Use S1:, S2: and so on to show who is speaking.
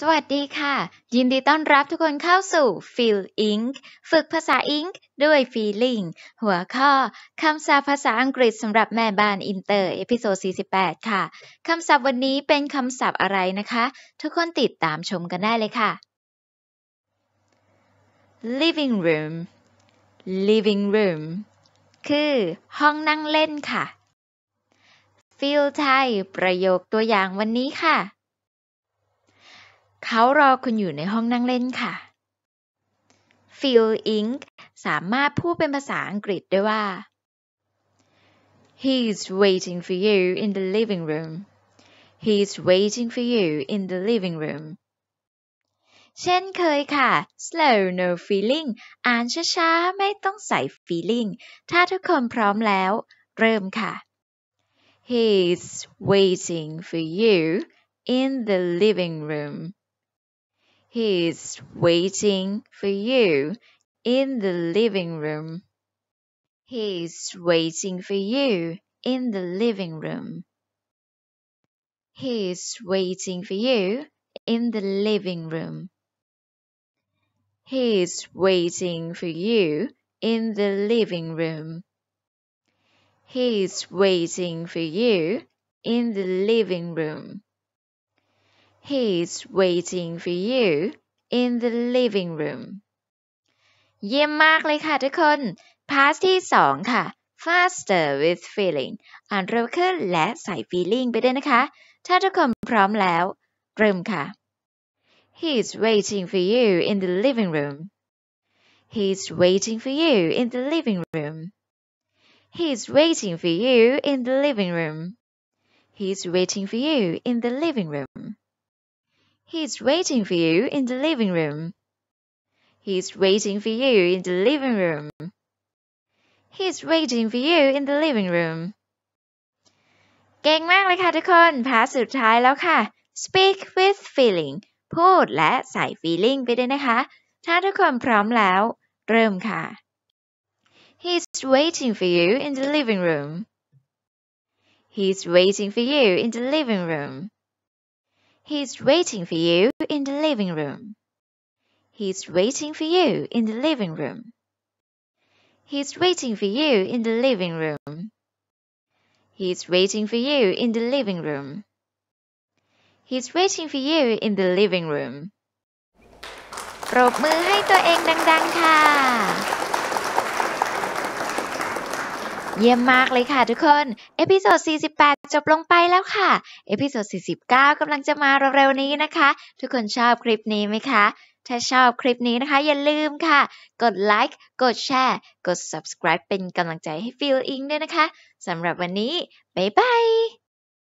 S1: สวัสดีค่ะ ยินดีต้อนรับทุกคนเข้าสู่ Feel Ink ฝึกภาษา Ink ด้วย Feeling หัวข้อคำศัพท์ภาษาอังกฤษสำหรับแม่บ้าน อินเตอร์ เอพิโซด48 ค่ะคำศัพท์วันนี้เป็นคำศัพท์อะไรนะคะ ทุกคนติดตามชมกันได้เลยค่ะ living room living room คือ ห้องนั่งเล่นค่ะ Feel ไทยประโยคตัวอย่างวันนี้ค่ะเขารอคุณอยู่ในห้องนั่งเล่นค่ะ Phil i n k สามารถพูดเป็นภาษาอังกฤษได้ว่า He s waiting for you in the living room He s waiting for you in the living room เช่นเคยค่ะ slow no feeling อ่านช้าๆ ไม่ต้องใส่ feeling ถ้าทุกคนพร้อมแล้ว เริ่มค่ะ He s waiting for you in the living room He is waiting for you in the living room. He is waiting for you in the living room. He is waiting for you in the living room. He is waiting for you in the living room. He is waiting for you in the living room. He's waiting for you in the living room เยี่ยมมากเลยค่ะทุกคน Part ที่สองค่ะ Faster with feeling อ่านเร็วขึ้นและใส่ feeling ไปด้วยนะคะ ถ้าทุกคนพร้อมแล้ว He's waiting for you in the living room He's waiting for you in the living room He's waiting for you in the living room He's waiting for you in the living room He's waiting for you in the living room. He's waiting for you in the living room. He's waiting for you in the living room. เก่งมากเลยค่ะทุกคน.เก่งมากเลยค่ะทุกคนพาสุดท้ายแล้วค่ะ speak with feeling พูดและใส่ feeling ไปด้วยนะคะ ถ้าทุกคนพร้อมแล้ว เริ่มค่ะ. He's waiting for you in the living room. He's waiting for you in the living room. He's waiting for you in the living room. He's waiting for you in the living room. He's waiting for you in the living room. He's waiting for you in the living room. He's waiting for you in the living room. ปรบมือให้ตัวเองดังๆค่ะ.เยี่ยมมากเลยค่ะทุกคน เอพิโซด 48 จบลงไปแล้วค่ะ เอพิโซด 49 กำลังจะมาเร็วๆนี้นะคะ ทุกคนชอบคลิปนี้ไหมคะ ถ้าชอบคลิปนี้นะคะ อย่าลืมค่ะ กดไลค์ กดแชร์ กด subscribe เป็นกำลังใจให้ฟิลอิงด้วยนะคะ สำหรับวันนี้ บ๊ายบาย